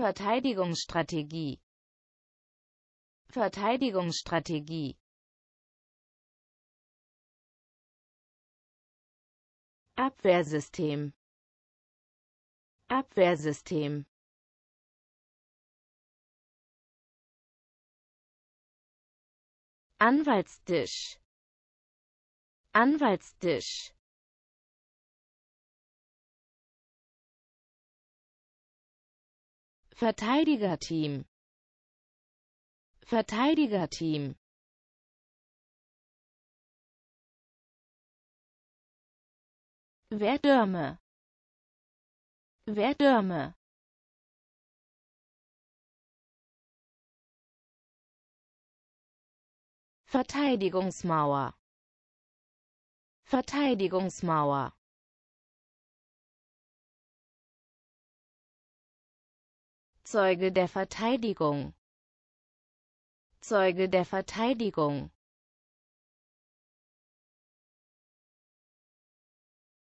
Verteidigungsstrategie Verteidigungsstrategie Abwehrsystem Abwehrsystem Anwaltstisch Anwaltstisch Verteidigerteam Verteidigerteam Verdürme Verdürme Verteidigungsmauer Verteidigungsmauer Zeuge der Verteidigung Zeuge der Verteidigung